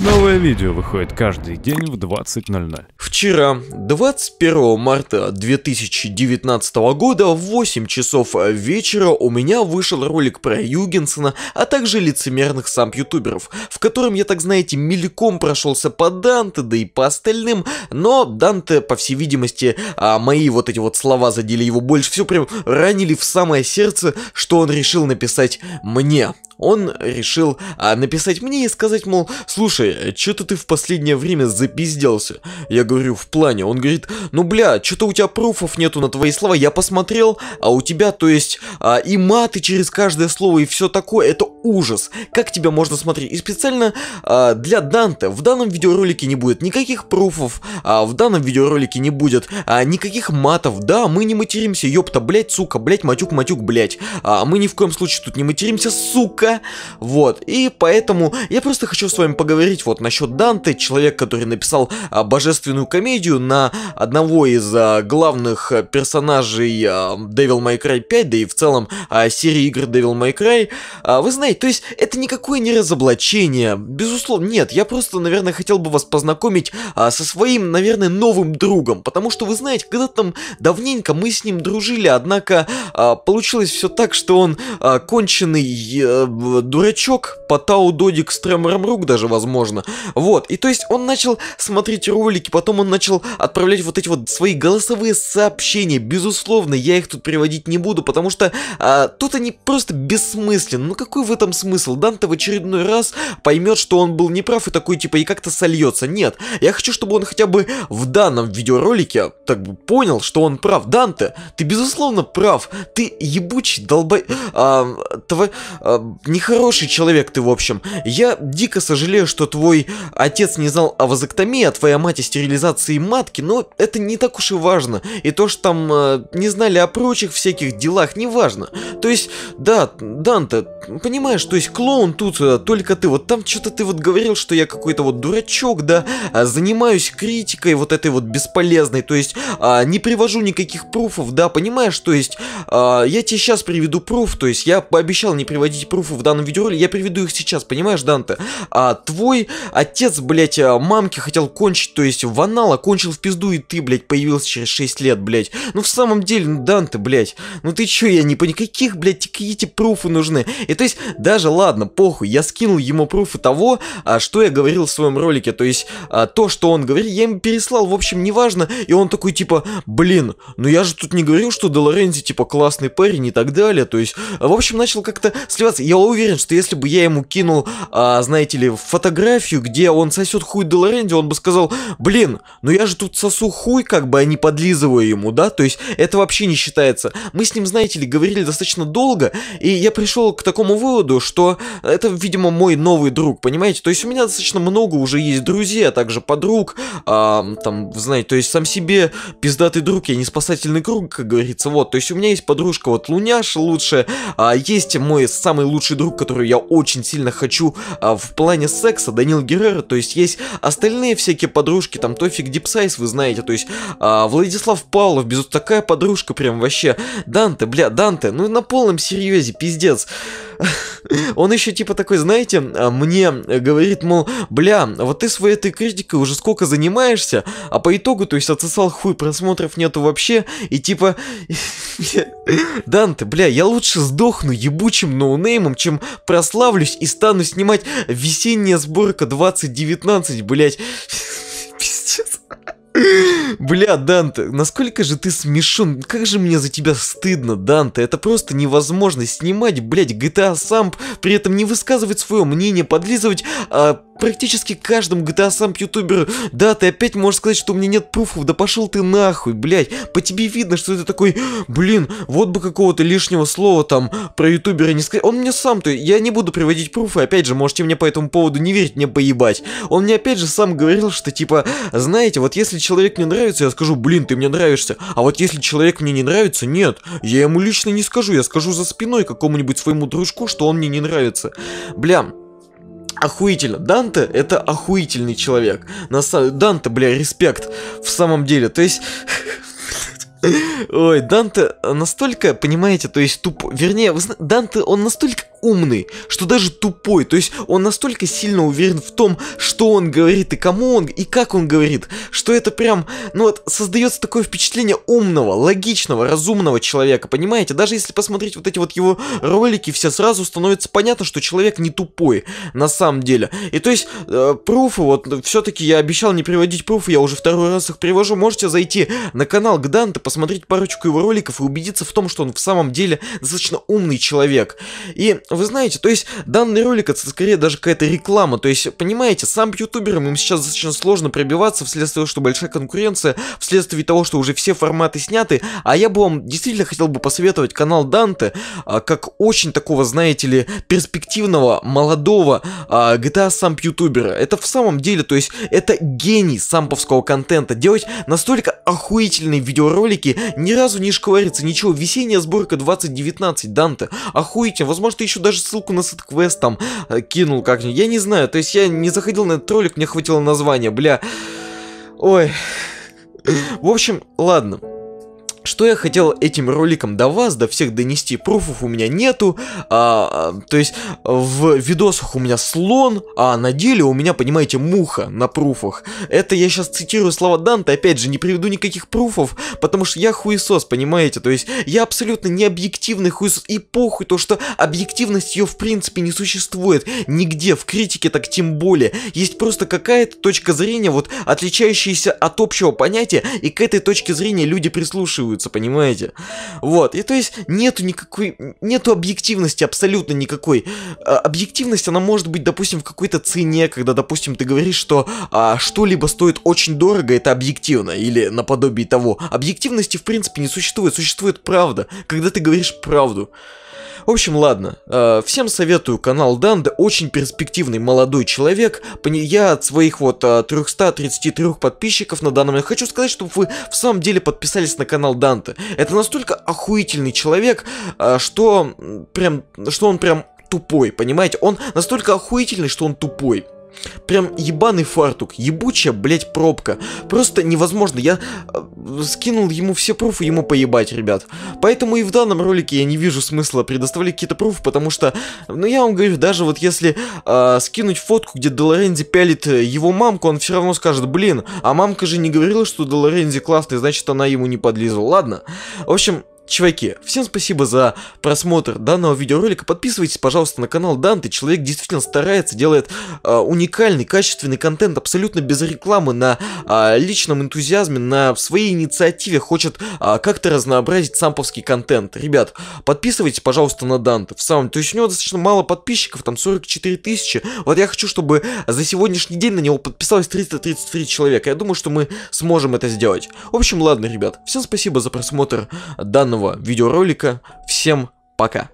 Новое видео выходит каждый день в 20.00. Вчера, 21 марта 2019 года, в 8 часов вечера у меня вышел ролик про Югенсона, а также лицемерных сам ютуберов, в котором я, так знаете, мельком прошелся по Данте, да и по остальным, но Данте, по всей видимости, а мои вот эти вот слова задели его больше все прям ранили в самое сердце, что он решил написать мне. Он решил а, написать мне и сказать, мол, слушай, что-то ты в последнее время запизделся. Я говорю, в плане. Он говорит, ну бля, что-то у тебя пруфов нету на твои слова. Я посмотрел, а у тебя, то есть, а, и маты через каждое слово и все такое. Это ужас. Как тебя можно смотреть? И специально а, для Данте в данном видеоролике не будет никаких пруфов, а в данном видеоролике не будет а, никаких матов. Да, мы не материмся, ёпта, блять, сука, блять, матюк, матюк, блять. А мы ни в коем случае тут не материмся, сука языка, вот, и поэтому я просто хочу с вами поговорить вот насчет Данте, человек, который написал а, божественную комедию на одного из а, главных персонажей а, Devil May Cry 5, да и в целом а, серии игр Devil May Cry, а, вы знаете, то есть это никакое не разоблачение, безусловно, нет, я просто, наверное, хотел бы вас познакомить а, со своим, наверное, новым другом, потому что, вы знаете, когда то там давненько мы с ним дружили, однако а, получилось все так, что он а, конченый а, дурачок, Патау Додик с Тремором Рук даже, возможно. Вот, и то есть он начал смотреть ролики, потом он начал отправлять вот эти вот свои голосовые сообщения. Безусловно, я их тут приводить не буду, потому что а, тут они просто бессмысленны. Ну какой в этом смысл? Данте в очередной раз поймет, что он был неправ и такой типа и как-то сольется. Нет, я хочу, чтобы он хотя бы в данном видеоролике так бы понял, что он прав. Данте, ты безусловно прав. Ты ебучий долбай... А, тв... а, нехороший человек ты, в общем. Я дико сожалею, что твой отец не знал о вазоктомии, а твоя мать о стерилизации матки, но это не так уж и важно. И то, что там э, не знали о прочих всяких делах, не важно. То есть, да, Данте, понимаешь, то есть клоун тут э, только ты. Вот там что-то ты вот говорил, что я какой-то вот дурачок, да, а, занимаюсь критикой вот этой вот бесполезной, то есть а, не привожу никаких пруфов, да, понимаешь, то есть а, я тебе сейчас приведу пруф, то есть я пообещал не приводить пруфы в данном видеоролике, я приведу их сейчас, понимаешь, Данте? А твой отец, блядь, а, мамки хотел кончить, то есть в анал, а кончил в пизду, и ты, блядь, появился через 6 лет, блядь. Ну в самом деле, ну Данте, блядь, ну ты чё, я не по никаких, блядь, какие эти пруфы нужны? И то есть, даже ладно, похуй, я скинул ему пруфы того, а, что я говорил в своем ролике, то есть, а, то, что он говорил, я ему переслал, в общем, неважно, и он такой, типа, блин, ну я же тут не говорил, что Делорензи, типа, классный парень и так далее, то есть, в общем, начал как-то сливаться. Я уверен, что если бы я ему кинул, а, знаете ли, фотографию, где он сосет хуй Делорензи, он бы сказал, блин, ну я же тут сосу хуй, как бы, а не подлизываю ему, да, то есть, это вообще не считается. Мы с ним, знаете ли, говорили достаточно долго, и я пришел к такому такому выводу, что это, видимо, мой новый друг, понимаете? То есть у меня достаточно много уже есть друзей, а также подруг, а, там, знаете, то есть сам себе пиздатый друг, я не спасательный круг, как говорится, вот. То есть у меня есть подружка, вот, Луняш лучше, а, есть мой самый лучший друг, который я очень сильно хочу а, в плане секса, Данил Геррера, то есть есть остальные всякие подружки, там, Тофик Дипсайз, вы знаете, то есть а, Владислав Павлов, безусловно, такая подружка прям вообще. Данте, бля, Данте, ну на полном серьезе, пиздец. он еще типа такой, знаете, а, мне э, говорит, мол, бля, вот ты своей этой критикой уже сколько занимаешься, а по итогу, то есть отсосал хуй, просмотров нету вообще, и типа, Данте, бля, я лучше сдохну ебучим ноунеймом, чем прославлюсь и стану снимать весенняя сборка 2019, блять. Пиздец. Бля, Данте, насколько же ты смешон, как же мне за тебя стыдно, Данте, это просто невозможно снимать, блядь, GTA Самп, при этом не высказывать свое мнение, подлизывать, а практически каждым, GTA сам ютубер. Да, ты опять можешь сказать, что у меня нет пруфов. Да пошел ты нахуй, блять. По тебе видно, что это такой, блин, вот бы какого-то лишнего слова там про ютубера не сказать. Он мне сам-то, я не буду приводить пруфы. Опять же, можете мне по этому поводу не верить, мне поебать. Он мне опять же сам говорил, что типа, знаете, вот если человек мне нравится, я скажу, блин, ты мне нравишься. А вот если человек мне не нравится, нет. Я ему лично не скажу, я скажу за спиной какому-нибудь своему дружку, что он мне не нравится. Бля, охуительно. Данте это охуительный человек. На самом... Данте, бля, респект. В самом деле, то есть... Ой, Данте настолько, понимаете, то есть туп, Вернее, вы... Данте, он настолько умный, что даже тупой, то есть он настолько сильно уверен в том, что он говорит и кому он, и как он говорит, что это прям, ну вот, создается такое впечатление умного, логичного, разумного человека, понимаете? Даже если посмотреть вот эти вот его ролики, все сразу становится понятно, что человек не тупой, на самом деле. И то есть, э, пруфы, вот, все-таки я обещал не приводить пруфы, я уже второй раз их привожу, можете зайти на канал Гданта, посмотреть парочку его роликов и убедиться в том, что он в самом деле достаточно умный человек. И вы знаете, то есть данный ролик это скорее даже какая-то реклама, то есть, понимаете, сам ютуберам им сейчас достаточно сложно пробиваться вследствие того, что большая конкуренция, вследствие того, что уже все форматы сняты, а я бы вам действительно хотел бы посоветовать канал Данте, а, как очень такого, знаете ли, перспективного, молодого а, GTA самп ютубера. Это в самом деле, то есть, это гений самповского контента, делать настолько охуительные видеоролики, ни разу не шкварится ничего, весенняя сборка 2019, Данте, охуительно, возможно, ты еще даже ссылку на сет-квест там э, кинул как-нибудь, я не знаю, то есть я не заходил на этот ролик, мне хватило названия, бля, ой, в общем, ладно. Что я хотел этим роликом до вас, до всех донести, пруфов у меня нету, а, а, то есть в видосах у меня слон, а на деле у меня, понимаете, муха на пруфах. Это я сейчас цитирую слова Данте, опять же, не приведу никаких пруфов, потому что я хуесос, понимаете, то есть я абсолютно не объективный хуесос, и похуй то, что объективность ее в принципе не существует нигде, в критике так тем более, есть просто какая-то точка зрения, вот отличающаяся от общего понятия, и к этой точке зрения люди прислушиваются чувствуется, понимаете? Вот, и то есть нету никакой, нету объективности абсолютно никакой. А, объективность, она может быть, допустим, в какой-то цене, когда, допустим, ты говоришь, что а, что-либо стоит очень дорого, это объективно, или наподобие того. Объективности, в принципе, не существует, существует правда, когда ты говоришь правду. В общем, ладно. Э, всем советую канал Данда, очень перспективный молодой человек. Я от своих вот 333 э, подписчиков на данный момент хочу сказать, чтобы вы в самом деле подписались на канал Данте. Это настолько охуительный человек, э, что прям, что он прям тупой, понимаете? Он настолько охуительный, что он тупой. Прям ебаный фартук, ебучая, блять, пробка. Просто невозможно, я э, скинул ему все пруфы, ему поебать, ребят. Поэтому и в данном ролике я не вижу смысла предоставлять какие-то пруфы, потому что, ну я вам говорю, даже вот если э, скинуть фотку, где Долоренди пялит э, его мамку, он все равно скажет, блин, а мамка же не говорила, что Долоренди классный, значит она ему не подлизала. Ладно, в общем... Чуваки, всем спасибо за просмотр данного видеоролика. Подписывайтесь, пожалуйста, на канал Данты. Человек действительно старается, делает э, уникальный, качественный контент абсолютно без рекламы, на э, личном энтузиазме, на своей инициативе хочет э, как-то разнообразить самповский контент. Ребят, подписывайтесь, пожалуйста, на Данты. В самом, то есть у него достаточно мало подписчиков, там 44 тысячи. Вот я хочу, чтобы за сегодняшний день на него подписалось 333 человека. Я думаю, что мы сможем это сделать. В общем, ладно, ребят, всем спасибо за просмотр данного данного видеоролика. Всем пока!